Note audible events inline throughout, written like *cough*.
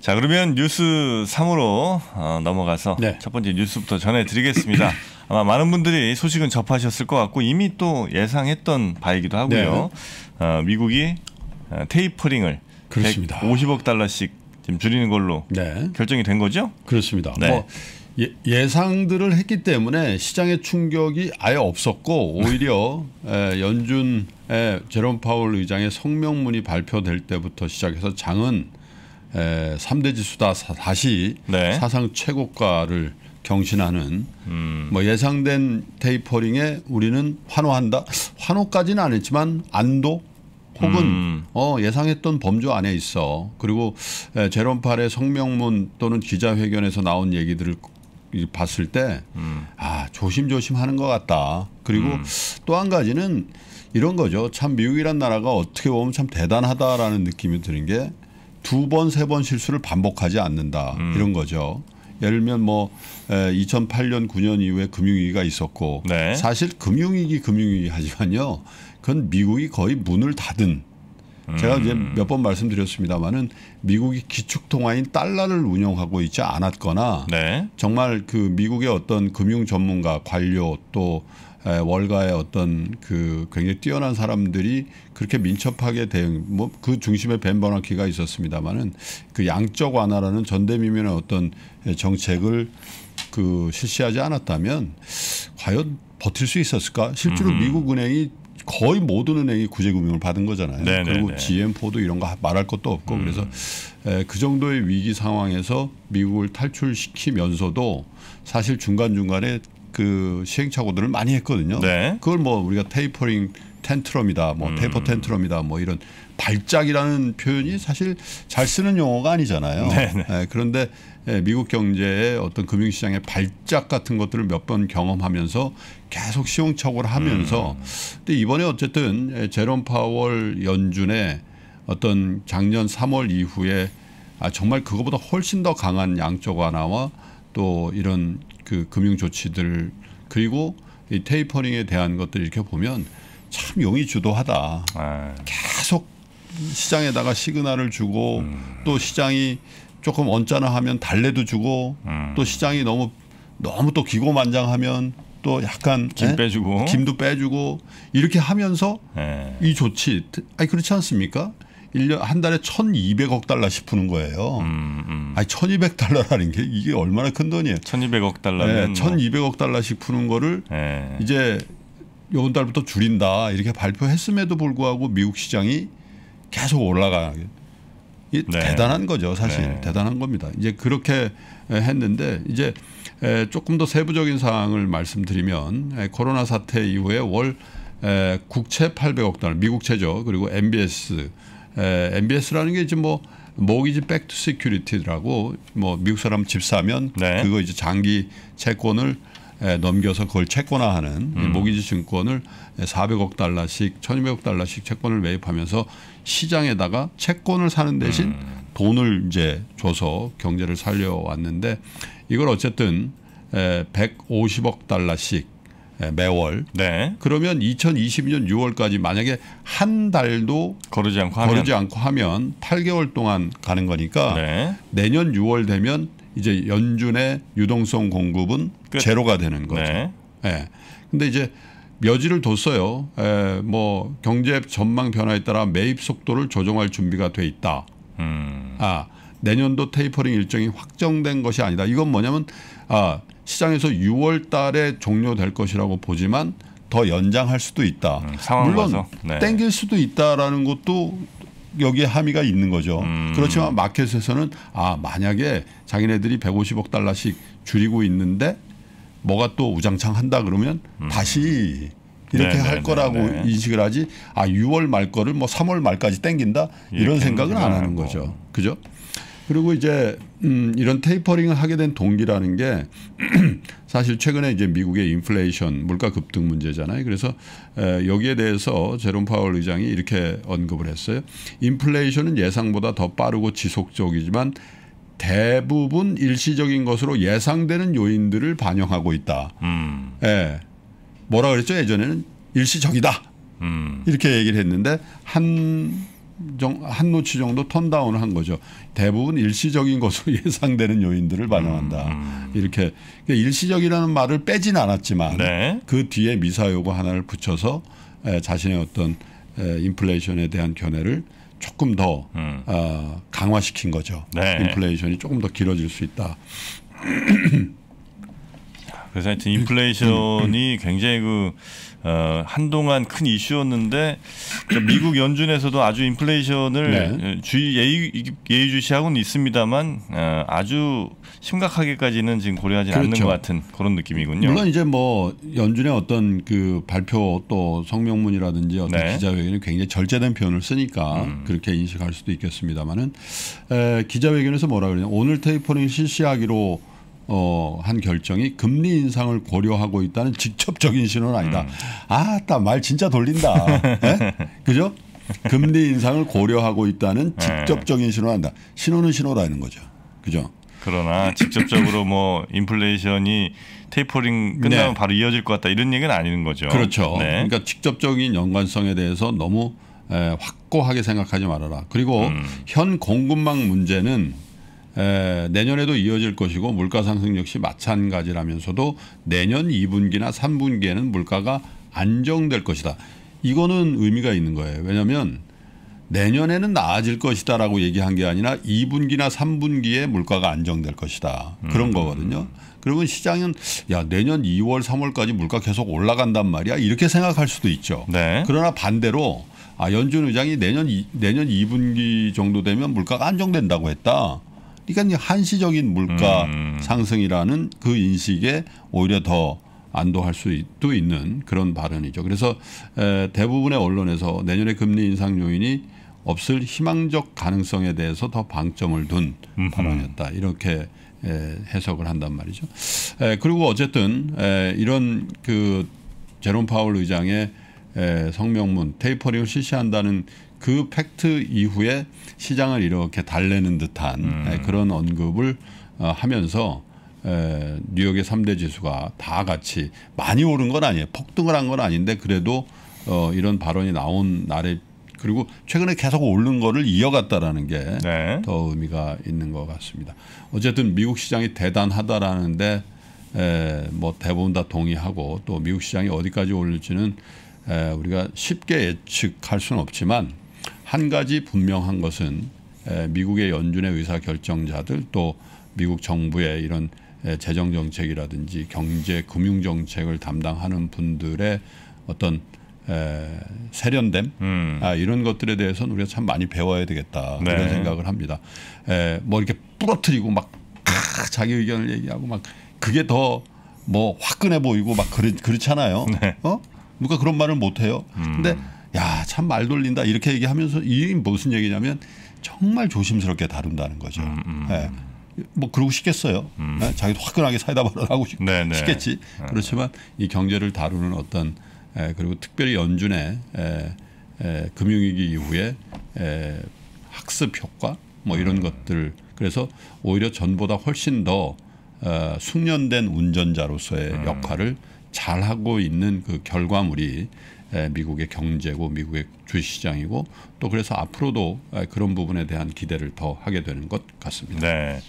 자 그러면 뉴스 3으로 어, 넘어가서 네. 첫 번째 뉴스부터 전해드리겠습니다. *laughs* 아마 많은 분들이 소식은 접하셨을 것 같고 이미 또 예상했던 바이기도 하고요. 네. 어, 미국이 어, 테이퍼링을 그렇습니다. 150억 달러씩 지금 줄이는 걸로 네. 결정이 된 거죠? 그렇습니다. 네. 뭐 예, 상들을 했기 때문에 시장의 충격이 아예 없었고 오히려 *laughs* 에, 연준 에, 제롬 파울 의장의 성명문이 발표될 때부터 시작해서 장은 에, 3대 지수 다 다시 네. 사상 최고가를 경신하는 음. 뭐 예상된 테이퍼링에 우리는 환호한다. 환호까지는 안 했지만 안도 혹은 음. 어, 예상했던 범주 안에 있어. 그리고 에, 제롬 팔의 성명문 또는 기자회견에서 나온 얘기들을 봤을 때 음. 아, 조심조심 하는 것 같다. 그리고 음. 또한 가지는 이런 거죠. 참 미국이란 나라가 어떻게 보면 참 대단하다라는 느낌이 드는 게두 번, 세 번 실수를 반복하지 않는다. 음. 이런 거죠. 예를 들면 뭐 2008년 9년 이후에 금융위기가 있었고 네. 사실 금융위기 금융위기 하지만요. 그건 미국이 거의 문을 닫은 제가 이제 음. 몇번 말씀드렸습니다마는 미국이 기축 통화인 달러를 운영하고 있지 않았거나 네. 정말 그 미국의 어떤 금융 전문가 관료 또 월가의 어떤 그 굉장히 뛰어난 사람들이 그렇게 민첩하게 대응 뭐 그 중심에 벤 버나키가 있었습니다만은 그 양적 완화라는 전대미면의 어떤 정책을 그 실시하지 않았다면 과연 버틸 수 있었을까? 실제로 음. 미국 은행이 거의 모든 은행이 구제금융을 받은 거잖아요. 네네네. 네, 그리고 GM4도 이런 거 말할 것도 없고 음. 그래서 에, 그 정도의 위기 상황에서 미국을 탈출시키면서도 사실 중간중간에 그 시행착오들을 많이 했거든요. 네. 그걸 뭐 우리가 테이퍼링 텐트럼이다, 뭐 음. 테이퍼 텐트럼이다, 뭐 이런 발작이라는 표현이 사실 잘 쓰는 용어가 아니잖아요. 네, 네. 예, 그런데 예, 미국 경제의 어떤 금융시장의 발작 같은 것들을 몇 번 경험하면서 계속 시행착오를 하면서 음. 근데 이번에 어쨌든 예, 제롬 파월 연준의 어떤 작년 3월 이후에 아 정말 그거보다 훨씬 더 강한 양적 완화와 또 이런 그 금융 조치들 그리고 이 테이퍼링에 대한 것들 이렇게 보면 참 용이 주도하다. 에이. 네. 계속 시장에다가 시그널을 주고 음. 또 시장이 조금 언짢아하면 달래도 주고 음. 또 시장이 너무 너무 또 기고만장하면 또 약간 김 예? 빼주고 김도 빼주고 이렇게 하면서 에이. 네. 이 조치 아니 그렇지 않습니까? 1년한 달에 1 2 0 0억 달러씩 푸는 거예요. 음, 음. 아니 2 0 0 달러라는게 이게 얼마나 큰 돈이에요. 1 2 0 0억 달러면 2 0 0억 네, 뭐. 달러씩 푸는 거를 네. 이제 요번 달부터 줄인다 이렇게 발표했음에도 불구하고 미국 시장이 계속 올라가게 이 네. 대단한 거죠 사실 네. 대단한 겁니다 이제 그렇게 했는데 이제 조금 더 세부적인 사항을 말씀드리면 코로나 사태 이후에 월 국채 800억 달러 미국채죠 그리고 MBS 에, MBS라는 게 이제 뭐 모기지 백투 시큐리티라고 뭐 미국 사람 집 사면 네. 그거 이제 장기 채권을 에, 넘겨서 그걸 채권화하는 음. 모기지 증권을 400억 달러씩 1,200억 달러씩 채권을 매입하면서 시장에다가 채권을 사는 대신 음. 돈을 이제 줘서 경제를 살려왔는데 이걸 어쨌든 에, 150억 달러씩 예, 매월. 네. 그러면 2020년 6월까지 만약에 한 달도 거르지 않고 하면, 거르지 않고 하면 8개월 동안 가는 거니까 네. 내년 6월 되면 이제 연준의 유동성 공급은 끝. 제로가 되는 거죠. 네. 예. 근데 이제 며지를 뒀어요. 에, 예, 뭐 경제 전망 변화에 따라 매입 속도를 조정할 준비가 돼 있다. 음. 아 내년도 테이퍼링 일정이 확정된 것이 아니다. 이건 뭐냐면 아, 시장에서 6월 달에 종료될 것이라고 보지만 더 연장할 수도 있다. 음, 물론 네. 땡길 수도 있다라는 것도 여기에 함의가 있는 거죠. 음. 그렇지만 마켓에서는 아 만약에 자기네들이 150억 달러씩 줄이고 있는데 뭐가 또 우장창 한다 그러면 음. 다시 이렇게 네네네네. 네, 할 네, 거라고 네. 인식을 하지 아 6월 말 거를 뭐 3월 말까지 땡긴다 이런 생각은 안 하는 거죠. 그죠? 그리고 이제 음 이런 테이퍼링을 하게 된 동기라는 게 *clears throat* 사실 최근에 이제 미국의 인플레이션 물가 급등 문제잖아요. 그래서 에 여기에 대해서 제롬 파월 의장이 이렇게 언급을 했어요. 인플레이션은 예상보다 더 빠르고 지속적이지만 대부분 일시적인 것으로 예상되는 요인들을 반영하고 있다. 음. 예. 뭐라 그랬죠? 예전에는 일시적이다. 음. 이렇게 얘기를 했는데 한한 노치 정도 턴다운한 을 거죠. 대부분 일시적인 것으로 *laughs* 예상되는 요인들을 반영한다. 음. 이렇게 그러니까 일시적이라는 말을 빼진 않았지만 네. 그 뒤에 미사요구 하나를 붙여서 자신의 어떤 인플레이션에 대한 견해를 조금 더 음. 어, 강화시킨 거죠. 네. 인플레이션이 조금 더 길어질 수 있다. *clears throat* 그래서 하여튼 인플레이션이 굉장히 그 어, 한동안 큰 이슈였는데 미국 연준에서도 아주 인플레이션을 네. 예, 주의 예의, 예의주시하고는 있습니다만 어, 아주 심각하게까지는 지금 고려하지 그렇죠. 않는 것 같은 그런 느낌이군요. 물론 이제 뭐 연준의 어떤 그 발표 또 성명문이라든지 어떤 네. 기자회견이 굉장히 절제된 표현을 쓰니까 음. 그렇게 인식할 수도 있겠습니다만은 기자회견에서 뭐라 그러냐 오늘 테이퍼링 실시하기로 어, 한 결정이 금리 인상을 고려하고 있다는 직접적인 신호는 아니다. 음. 아따 말 진짜 돌린다. *laughs* 예? 그죠? 금리 인상을 고려하고 있다는 네. 직접적인 신호한다. 신호는 신호라는 거죠. 그죠? 그러나 직접적으로 뭐 인플레이션이 테이퍼링 끝나면 네. 바로 이어질 것 같다 이런 얘기는 아니는 거죠. 그렇죠. 네. 그러니까 직접적인 연관성에 대해서 너무 에, 확고하게 생각하지 말아라. 그리고 음. 현 공급망 문제는 에, 내년에도 이어질 것이고 물가 상승 역시 마찬가지라면서도 내년 2분기나 3분기에는 물가가 안정될 것이다. 이거는 의미가 있는 거예요. 왜냐하면 내년에는 나아질 것이다라고 얘기한 게 아니라 2분기나 3분기에 물가가 안정될 것이다. 그런 음. 거거든요. 그러면 시장은 야 내년 2월 3월까지 물가 계속 올라간단 말이야 이렇게 생각할 수도 있죠. 네. 그러나 반대로 아 연준 의장이 내년 이, 내년 2분기 정도 되면 물가가 안정된다고 했다. 그러니까 이제 한시적인 물가 음. 상승이라는 그 인식에 오히려 더 안도할 수도 있는 그런 발언이죠. 그래서 에, 대부분의 언론에서 내년에 금리 인상 요인이 없을 희망적 가능성에 대해서 더 방점을 둔 음흠. 발언이었다. 이렇게 에, 해석을 한단 말이죠. 에, 그리고 어쨌든 에, 이런 그 제롬 파월 의장의 에, 성명문 테이퍼링을 실시한다는 그 팩트 이후에 시장을 이렇게 달래는 듯한 음. 예, 그런 언급을 어, 하면서 에, 뉴욕의 삼대 지수가 다 같이 많이 오른 건 아니에요. 폭등을 한 건 아닌데 그래도 어, 이런 발언이 나온 날에 그리고 최근에 계속 오른 거를 이어갔다라는 게더 네. 의미가 있는 것 같습니다. 어쨌든 미국 시장이 대단하다라는데 에, 뭐 대부분 다 동의하고 또 미국 시장이 어디까지 올릴지는 에, 우리가 쉽게 예측할 수는 없지만 한 가지 분명한 것은 미국의 연준의 의사 결정자들 또 미국 정부의 이런 재정 정책이라든지 경제 금융 정책을 담당하는 분들의 어떤 에, 세련됨 음. 아, 이런 것들에 대해서는 우리가 참 많이 배워야 되겠다 네. 그런 생각을 합니다. 에, 뭐 이렇게 부러뜨리고 막 아, 자기 의견을 얘기하고 막 그게 더 뭐 화끈해 보이고 막 그렇, 그렇잖아요. 네. 어? 누가 그런 말을 못 해요. 음. 근데 야참말 돌린다 이렇게 얘기하면서 이게 무슨 얘기냐면 정말 조심스럽게 다룬다는 거죠. 음, 음. 네. 뭐 그러고 싶겠어요. 음. 네. 자기도 화끈하게 사이다 발언하고 네, 네. 싶겠지. 네. 그렇지만 이 경제를 다루는 어떤 에, 예, 그리고 특별히 연준의 에, 에, 금융위기 이후에 에, 학습 효과 뭐 이런 음. 것들 그래서 오히려 전보다 훨씬 더 어, 숙련된 운전자로서의 음. 역할을 잘하고 있는 그 결과물이 예, 미국의 경제고 미국의 주시장이고 또 그래서 앞으로도 예, 그런 부분에 대한 기대를 더 하게 되는 것 같습니다. 네.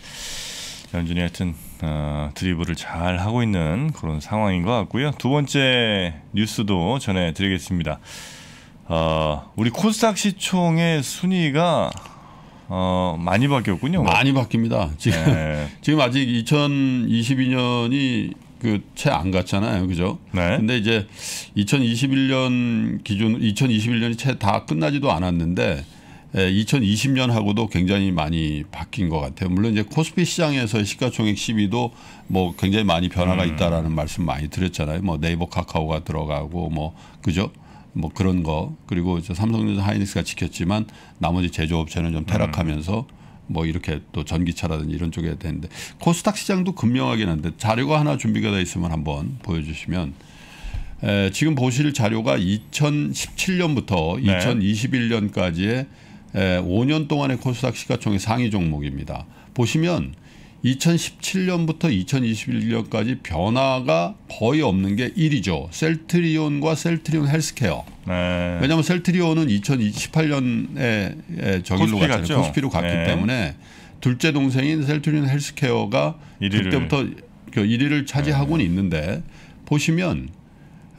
연준이 하여튼 어, 드리블을 잘 하고 있는 그런 상황인 것 같고요. 두 번째 뉴스도 전해드리겠습니다. 어, 우리 코스닥 시총의 순위가 어, 많이 바뀌었군요. 많이 바뀝니다. 지금 네. 지금 아직 2022년이 그채안 갔잖아요. 그죠? 네. 근데 이제 2021년 기준 2021년이 채 다 끝나지도 않았는데 2020년하고도 예, 굉장히 많이 바뀐 것 같아요. 물론 이제 코스피 시장에서의 시가총액 10위도 뭐 굉장히 많이 변화가 음. 있다라는 음. 말씀 많이 드렸잖아요. 뭐 네이버 카카오가 들어가고 뭐 그죠? 뭐 그런 거 그리고 이제 삼성전자 하이닉스가 지켰지만 나머지 제조업체는 좀 음. 퇴락하면서 음. 뭐 이렇게 또 전기차라든지 이런 쪽에 되는데 코스닥 시장도 급명하긴 한데 자료가 하나 준비가 돼 있으면 한번 보여주시면 에, 지금 보실 자료가 2017년부터 네. 2021년까지의 에, 5년 동안의 코스닥 시가총액 상위 종목입니다. 보시면 2017년부터 2021년까지 변화가 거의 없는 게 1위죠. 셀트리온과 셀트리온 헬스케어. 네. 왜냐하면 셀트리온은 2018년에 저기로코 갔잖아요. 코스피로 갔기 네. 때문에 둘째 동생인 셀트리온 헬스케어가 1위를. 그때부터 1위를 그 차지하고는 네. 있는데 보시면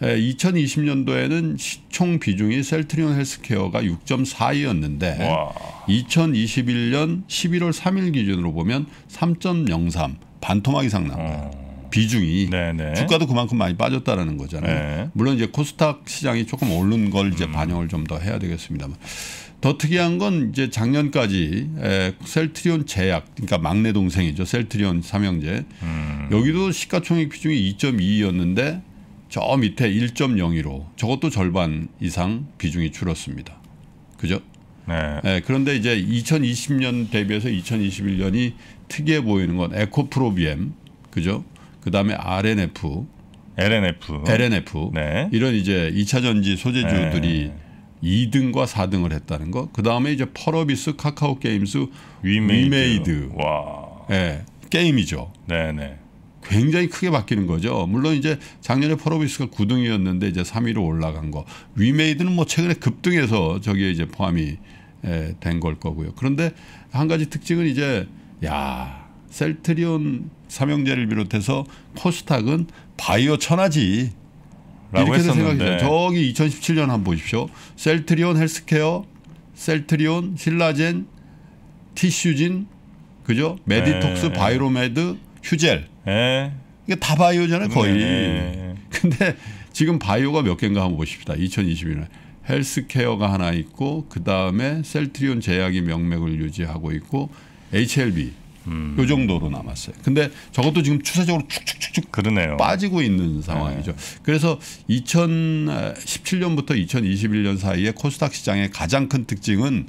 2020년도에는 예, 시총 비중이 셀트리온 헬스케어가 6.4이었는데 와. 2021년 11월 3일 기준으로 보면 3.03 반토막 이상 난 거예요. 어. 비중이 네네. 주가도 그만큼 많이 빠졌다라는 거잖아요. 네. 물론 이제 코스닥 시장이 조금 오른 걸 이제 음. 반영을 좀 더 해야 되겠습니다만 더 특이한 건 이제 작년까지 에, 셀트리온 제약 그러니까 막내 동생이죠 셀트리온 삼형제 음. 여기도 시가총액 비중이 2.2였는데 저 밑에 1.02로 저것도 절반 이상 비중이 줄었습니다. 그죠? 네. 네. 그런데 이제 2020년 대비해서 2021년이 특이해 보이는 건 에코프로비엠, 그죠? 그 다음에 RNF, LNF, LNF 네. 이런 이제 2차 전지 소재주들이 네. 2등과 4등을 했다는 거. 그 다음에 이제 펄어비스, 카카오 게임스, 위메이드, 위메이드. 와. 예, 네, 게임이죠. 네네. 굉장히 크게 바뀌는 거죠. 물론 이제 작년에 포로비스가 9등이었는데 이제 3위로 올라간 거. 위메이드는 뭐 최근에 급등해서 저기에 이제 포함이 된 걸 거고요. 그런데 한 가지 특징은 이제 야 셀트리온 삼형제를 비롯해서 코스닥은 바이오 천하지. 이렇게 생각해요. 저기 2017년 한번 보십시오. 셀트리온 헬스케어, 셀트리온, 실라젠, 티슈진, 그죠? 메디톡스, 네. 바이로메드, 휴젤. 예. 이게 다 바이오잖아요 네, 거의. 네. 근데 지금 바이오가 몇 개인가 한번 보십시다. 2021년 헬스케어가 하나 있고 그 다음에 셀트리온 제약이 명맥을 유지하고 있고 HLB 음. 요 정도로 남았어요. 근데 저것도 지금 추세적으로 축축축축 그러네요. 빠지고 있는 네. 상황이죠. 네. 그래서 2017년부터 2021년 사이에 코스닥 시장의 가장 큰 특징은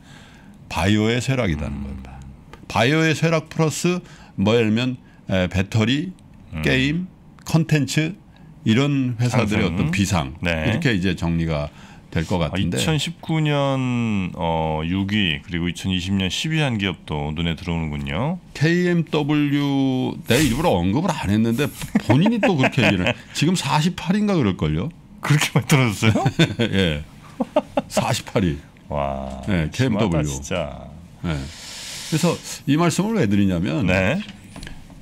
바이오의 쇠락이라는 음. 겁니다. 바이오의 쇠락 플러스 뭐 예를 면 배터리, 음. 게임, 컨텐츠 이런 회사들의 상승. 어떤 비상 네. 이렇게 이제 정리가 될것 아, 같은데 2019년 어, 6위 그리고 2020년 10위 한 기업도 눈에 들어오는군요. KMW 내 일부러 언급을 안 했는데 본인이 또 그렇게 얘기를 *laughs* 지금 48인가 그럴걸요. 그렇게 만들어졌어요? *laughs* 예. 48위. 와. 예, 네, KMW. 진짜. 예. 그래서 이 말씀을 왜 드리냐면 네.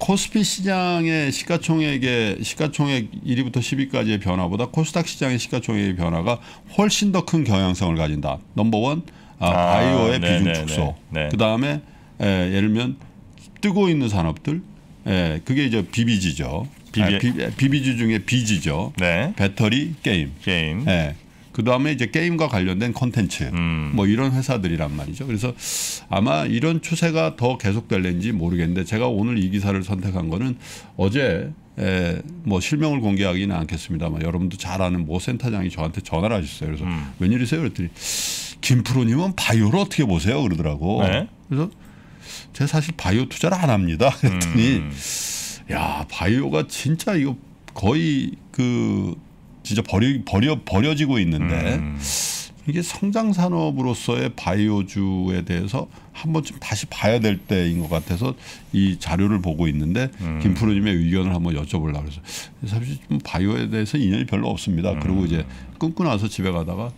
코스피 시장의 시가총액의 시가총액 1위부터 10위까지의 변화보다 코스닥 시장의 시가총액의 변화가 훨씬 더 큰 경향성을 가진다. 넘버원 아, 아, 바이오의 네 비중 네, 축소. 네. 네. 그 다음에 예를 들면 뜨고 있는 산업들, 예, 그게 이제 비비지죠 비비... 아, BBG 중에 비지죠 네. 배터리 게임. 게임. 예. 그 다음에 이제 게임과 관련된 콘텐츠 음. 뭐 이런 회사들이란 말이죠. 그래서 아마 이런 추세가 더 계속될는지 모르겠는데 제가 오늘 이 기사를 선택한 거는 어제 에, 뭐 실명을 공개하기는 않겠습니다만 여러분도 잘 아는 모 센터장이 저한테 전화를 하셨어요. 그래서 음. 웬일이세요? 그랬더니 김프로님은 바이오를 어떻게 보세요? 그러더라고. 네. 그래서 제가 사실 바이오 투자를 안 합니다. *laughs* 그랬더니 음. 야 바이오가 진짜 이거 거의 그 진짜 버리, 버려 버려지고 있는데 음. 이게 성장 산업으로서의 바이오주에 대해서 한 번쯤 다시 봐야 될 때인 것 같아서 이 자료를 보고 있는데 음. 김프로님의 의견을 한번 여쭤보려고 그래서 사실 좀 바이오에 대해서 인연이 별로 없습니다. 음. 그리고 이제 음. 끊고 나서 집에 가다가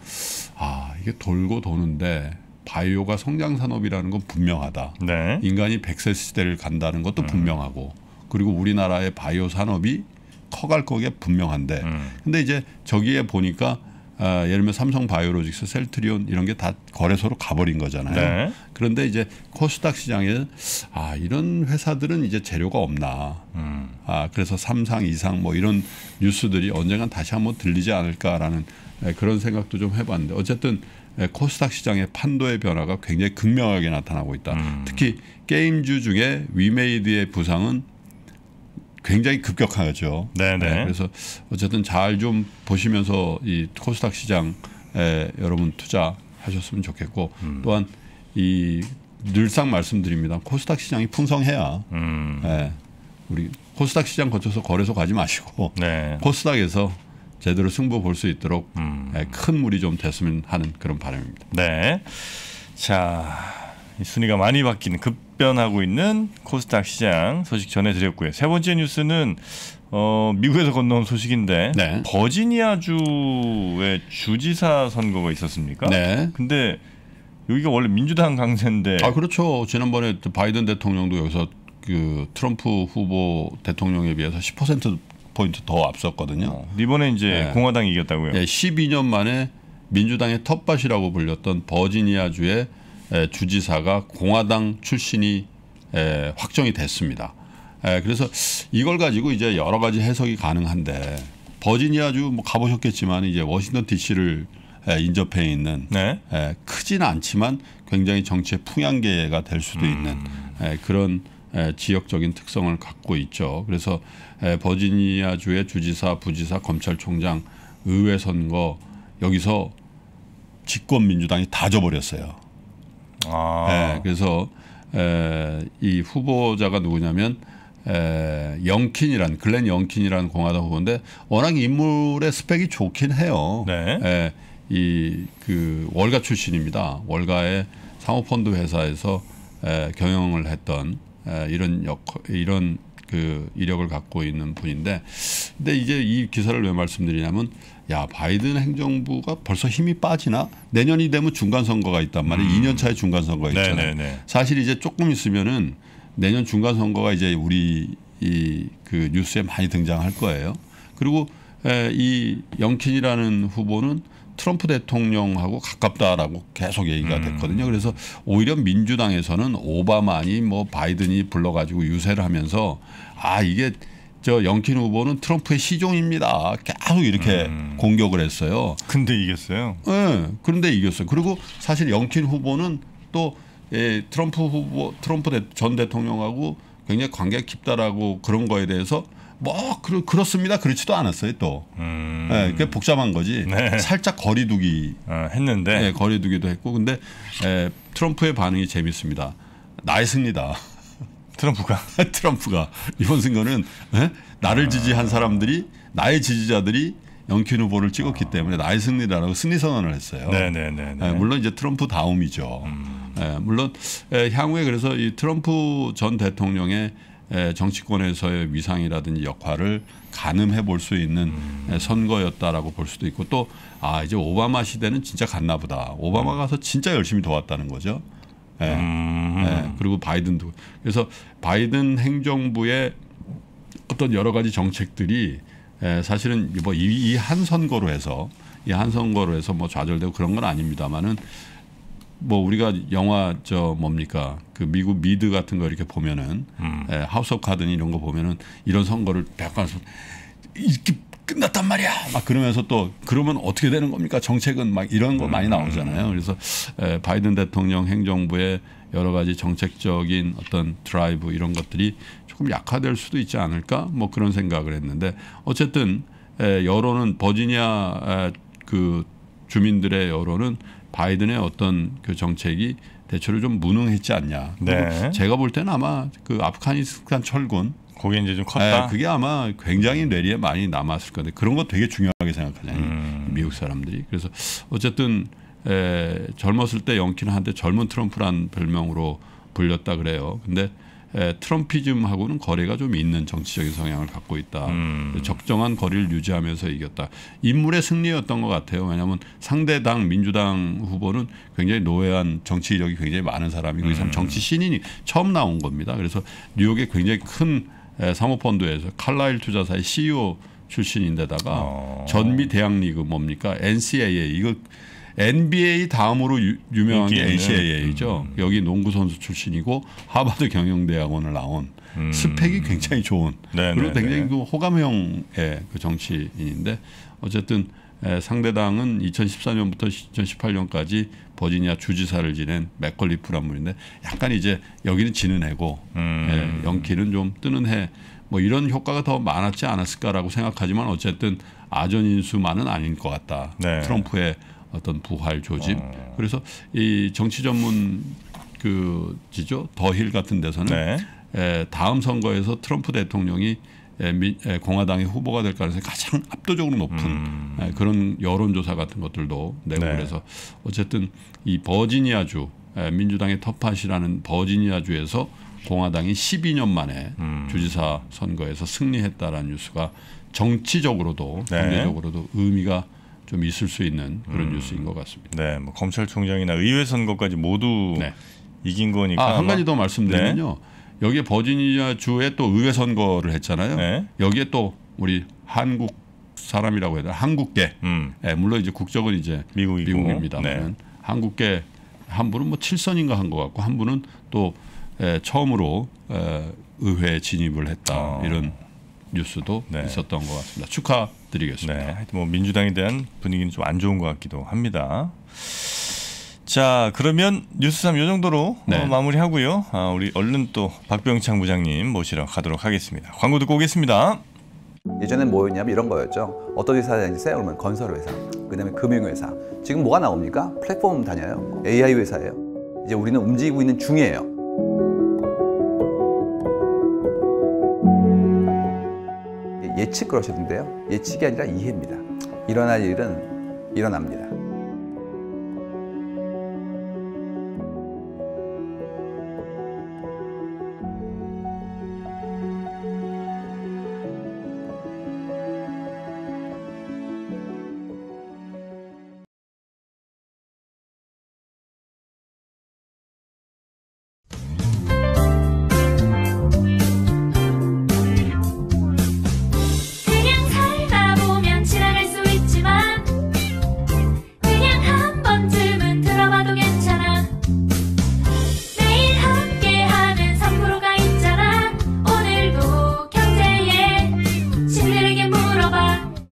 아 이게 돌고 도는데 바이오가 성장 산업이라는 건 분명하다. 네. 인간이 백세 시대를 간다는 것도 음. 분명하고 그리고 우리나라의 바이오 산업이 커갈 거기에 분명한데 음. 근데 이제 저기에 보니까 아, 예를 들면 삼성 바이오로직스, 셀트리온 이런 게 다 거래소로 가버린 거잖아요. 네. 그런데 이제 코스닥 시장에 아 이런 회사들은 이제 재료가 없나. 음. 아 그래서 삼상 이상 뭐 이런 뉴스들이 언젠간 다시 한번 들리지 않을까라는 에, 그런 생각도 좀 해봤는데 어쨌든 에, 코스닥 시장의 판도의 변화가 굉장히 극명하게 나타나고 있다. 음. 특히 게임주 중에 위메이드의 부상은 굉장히 급격하죠. 네네. 네. 네, 그래서 어쨌든 잘 좀 보시면서 이 코스닥 시장에 여러분 투자하셨으면 좋겠고 음. 또한 이 늘상 말씀드립니다. 코스닥 시장이 풍성해야 음. 네, 우리 코스닥 시장 거쳐서 거래소 가지 마시고 네. 코스닥에서 제대로 승부 볼 수 있도록 음. 예, 큰 물이 좀 됐으면 하는 그런 바람입니다. 네. 자, 순위가 많이 바뀐급 급변하고 있는 코스닥 시장 소식 전해드렸고요. 세 번째 뉴스는 어, 미국에서 건너온 소식인데 네. 버지니아주의 주지사 선거가 있었습니까? 네. 근데 여기가 원래 민주당 강세인데 아 그렇죠. 지난번에 바이든 대통령도 여기서 그 트럼프 후보 대통령에 비해서 10% 포인트 더 앞섰거든요. 어, 이번에 이제 네. 공화당이 이겼다고요. 네, 12년 만에 민주당의 텃밭이라고 불렸던 버지니아주의 주지사가 공화당 출신이 확정이 됐습니다. 그래서 이걸 가지고 이제 여러 가지 해석이 가능한데 버지니아주 뭐 가보셨겠지만 이제 워싱턴 D.C.를 인접해 있는 네. 크지 않지만 굉장히 정치의 풍향계가 될 수도 음. 있는 음. 그런 지역적인 특성을 갖고 있죠. 그래서 버지니아주의 주지사, 부지사, 검찰총장, 의회 선거 여기서 집권 민주당이 다 져버렸어요. 아. 예, 그래서 에, 이 후보자가 누구냐면 에, 영킨이란 글렌 영킨이라는 공화당 후보인데 워낙 인물의 스펙이 좋긴 해요. 네. 에, 예, 이그 월가 출신입니다. 월가의 상호펀드 회사에서 에, 경영을 했던 에, 이런 역 이런 그 이력을 갖고 있는 분인데 근데 이제 이 기사를 왜 말씀드리냐면 야 바이든 행정부가 벌써 힘이 빠지나 내년이 되면 중간 선거가 있단 말이에요. 음. 2년 차에 중간 선거가 네, 있잖아요. 네네네. 네. 사실 이제 조금 있으면은 내년 중간 선거가 이제 우리 이 그 뉴스에 많이 등장할 거예요. 그리고 에, 이 영킨이라는 후보는 트럼프 대통령하고 가깝다라고 계속 얘기가 음. 됐거든요. 그래서 오히려 민주당에서는 오바마 니뭐 바이든이 불러가지고 유세를 하면서 아 이게 저 영킨 후보는 트럼프의 시종입니다. 계속 이렇게 음. 공격을 했어요. 근데 이겼어요. 예. 네, 그런데 이겼어요. 그리고 사실 영킨 후보는 또 예, 트럼프 후보 트럼프 전 대통령하고 굉장히 관계가 깊다라고 그런 거에 대해서 뭐 그렇, 그렇습니다 그렇지도 않았어요 또 음. 예, 그 복잡한 거지 네. 살짝 거리두기 어, 했는데 예, 거리두기도 했고 근데 예, 트럼프의 반응이 재밌습니다 나의 승니다 트럼프가 *laughs* 트럼프가 이번 선거는 에? 예? 나를 지지한 사람들이 나의 지지자들이 영킨 후보를 찍었기 때문에 나의 승리라고 승리 선언을 했어요. 네네네. 네, 네, 네. 예, 물론 이제 트럼프 다음이죠. 음. 에, 예, 물론 에, 향후에 그래서 이 트럼프 전 대통령의 에, 정치권에서의 위상이라든지 역할을 가늠해 볼 수 있는 음. 선거였다라고 볼 수도 있고 또 아 이제 오바마 시대는 진짜 갔나 보다. 오바마 음. 가서 진짜 열심히 도왔다는 거죠. 예. 음. 예. 그리고 바이든도 그래서 바이든 행정부의 어떤 여러 가지 정책들이 예, 사실은 뭐 이한 이 선거로 해서 이 한 선거로 해서 뭐 좌절되고 그런 건 아닙니다만은 뭐 우리가 영화 저 뭡니까 그 미국 미드 같은 거 이렇게 보면은 음. 예, 하우스 오브 카든 이런 거 보면은 이런 선거를 백간 이렇게 끝났단 말이야. 막 아, 그러면서 또 그러면 어떻게 되는 겁니까? 정책은 막 이런 거 많이 나오잖아요. 그래서 에, 바이든 대통령 행정부의 여러 가지 정책적인 어떤 드라이브 이런 것들이 조금 약화될 수도 있지 않을까? 뭐 그런 생각을 했는데 어쨌든 에, 여론은 버지니아 에, 그 주민들의 여론은 바이든의 어떤 그 정책이 대처를좀 무능했지 않냐. 네. 제가 볼 때는 아마 그 아프가니스탄 철군 그게 이제 좀 컸다. 네, 그게 아마 굉장히 뇌리에 많이 남았을 건데 그런 거 되게 중요하게 생각하잖아요. 음. 미국 사람들이. 그래서 어쨌든 에, 젊었을 때 영키한테 젊은 트럼프란 별명으로 불렸다 그래요. 근데 에, 트럼피즘하고는 거리가 좀 있는 정치적인 성향을 갖고 있다. 음. 적정한 거리를 유지하면서 이겼다. 인물의 승리였던 것 같아요. 왜냐하면 상대 당 민주당 후보는 굉장히 노회한 정치 이력이 굉장히 많은 사람이고 음. 이 사람 음. 정치 신인이 처음 나온 겁니다. 그래서 뉴욕에 굉장히 큰 예, 사모펀드에서 칼라일 투자사의 CEO 출신인데다가 어. 전미 대학리그 뭡니까 NCAA 이거 NBA 다음으로 유, 유명한 게 NCAA죠. 음. 여기 농구 선수 출신이고 하버드 경영대학원을 나온 음. 스펙이 굉장히 좋은 네네네. 그리고 네, 굉장히 네. 그 호감형의 그 정치인인데 어쨌든 상대당은 2014년부터 2018년까지 버지니아 주지사를 지낸 맥컬리 프란 분인데 약간 이제 여기는 지는 해고 음. 예, 연기는 좀 뜨는 해 뭐 이런 효과가 더 많았지 않았을까라고 생각하지만 어쨌든 아전 인수만은 아닌 것 같다. 네. 트럼프의 어떤 부활 조짐. 어. 그래서 이 정치 전문 그 지죠 더힐 같은 데서는 네. 에, 다음 선거에서 트럼프 대통령이 예, 예, 공화당의 후보가 될 가능성이 가장 압도적으로 높은 음. 예, 그런 여론조사 같은 것들도 내고 네. 그래서 어쨌든 이 버지니아주 민주당의 터팟이라는 버지니아주에서 공화당이 12년 만에 음. 주지사 선거에서 승리했다라는 뉴스가 정치적으로도 네. 경제적으로도 의미가 좀 있을 수 있는 그런 음. 뉴스인 것 같습니다. 네, 뭐 검찰총장이나 의회 선거까지 모두 네. 이긴 거니까 아, 한 가지 더 말씀드리면요. 네. 여기에 버지니아 주에 또 의회 선거를 했잖아요. 네. 여기에 또 우리 한국 사람이라고 해야 되나 한국계. 음. 네, 물론 이제 국적은 이제 미국이고. 미국입니다 네. 한국계 한 분은 뭐칠선인가한 것 같고 한 분은 또 에, 예, 처음으로 에, 예, 의회에 진입을 했다 어. 이런 뉴스도 네. 있었던 것 같습니다. 축하드리겠습니다. 네, 뭐 민주당에 대한 분위기는 좀 안 좋은 것 같기도 합니다. 자 그러면 뉴스삼 요 정도로 네. 어, 마무리하고요. 아, 우리 얼른 또 박병창 부장님 모시러 가도록 하겠습니다. 광고 듣고 오겠습니다. 예전에 뭐였냐면 이런 거였죠. 어떤 회사 다지세요 그러면 건설 회사, 그다음에 금융 회사. 지금 뭐가 나옵니까? 플랫폼 다녀요. AI 회사예요. 이제 우리는 움직이고 있는 중이에요. 예, 예측 그러셨는데요. 예측이 아니라 이해입니다. 일어날 일은 일어납니다.